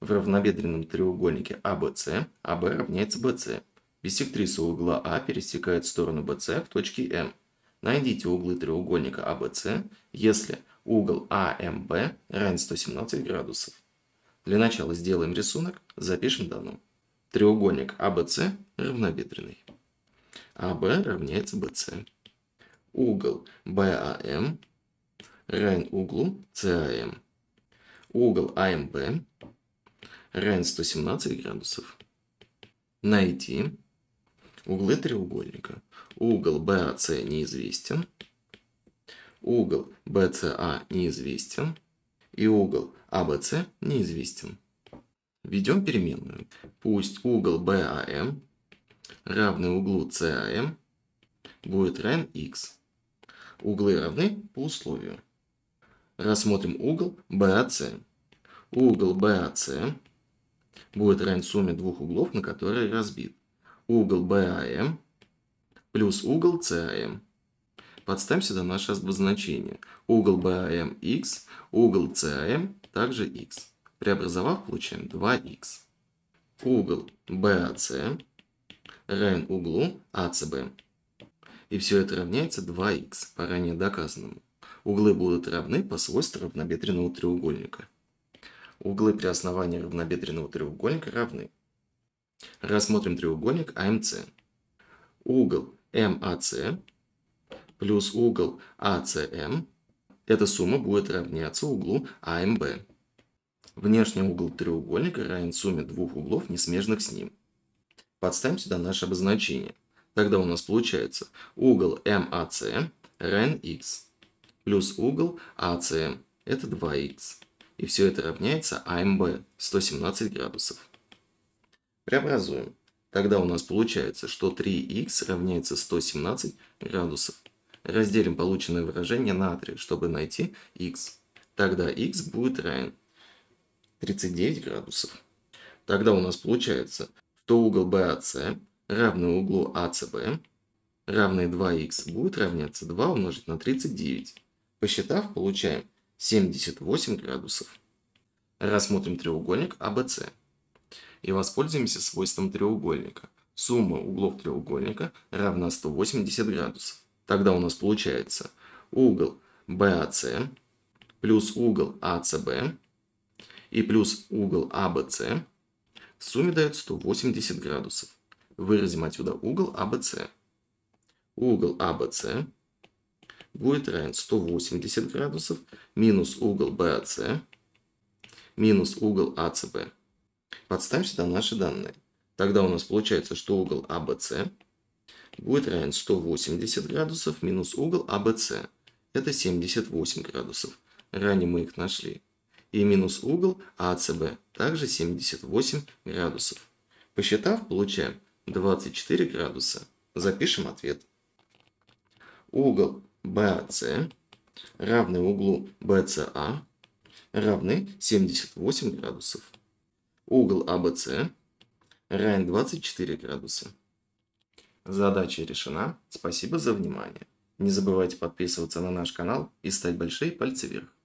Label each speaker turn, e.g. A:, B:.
A: в равнобедренном треугольнике ABC, а АБ равняется BC. Биссектриса угла А пересекает сторону BC в точке М. Найдите углы треугольника ABC, а если угол АМБ равен 117 градусов. Для начала сделаем рисунок, запишем данным. Треугольник ABC а равнобедренный. АБ равняется BC. Угол BAM равен углу CAM. Угол АМБ равен 117 градусов, найти углы треугольника. Угол BAC неизвестен, угол BCA а неизвестен и угол ABC а неизвестен. Введем переменную. Пусть угол BAM а равный углу CAM будет равен x. Углы равны по условию. Рассмотрим угол BAC. Угол BAC будет равен сумме двух углов, на которые разбит. Угол BAM плюс угол CAM. Подставим сюда наше обозначение. Угол BAM x, угол CAM также x. Преобразовав, получаем 2x. Угол BAC равен углу ACB. А И все это равняется 2х, по ранее доказанному. Углы будут равны по свойству равнобедренного треугольника. Углы при основании равнобедренного треугольника равны. Рассмотрим треугольник АМС. Угол МАС плюс угол АСМ. Эта сумма будет равняться углу АМБ. Внешний угол треугольника равен сумме двух углов, не смежных с ним. Подставим сюда наше обозначение. Тогда у нас получается угол МАС равен х плюс угол АСМ. Это 2х. И все это равняется АМБ 117 градусов. Преобразуем. Тогда у нас получается, что 3х равняется 117 градусов. Разделим полученное выражение на 3, чтобы найти х. Тогда х будет равен 39 градусов. Тогда у нас получается, что угол BAC а равный углу ACB а равный 2х будет равняться 2 умножить на 39. Посчитав, получаем 78 градусов. Рассмотрим треугольник АБЦ и воспользуемся свойством треугольника. Сумма углов треугольника равна 180 градусов. Тогда у нас получается угол BAC а плюс угол ACB а и плюс угол ABC а в сумме дает 180 градусов. Выразим отсюда угол ABC. Угол ABC будет равен 180 градусов минус угол BAC минус угол ACB. Подставим сюда наши данные. Тогда у нас получается, что угол ABC будет равен 180 градусов минус угол ABC. Это 78 градусов. Ранее мы их нашли. И минус угол ACB также 78 градусов. Посчитав, получаем 24 градуса. Запишем ответ. Угол BAC равный углу BCA а равны 78 градусов. Угол ABC а равен 24 градуса. Задача решена. Спасибо за внимание. Не забывайте подписываться на наш канал и ставить большие пальцы вверх.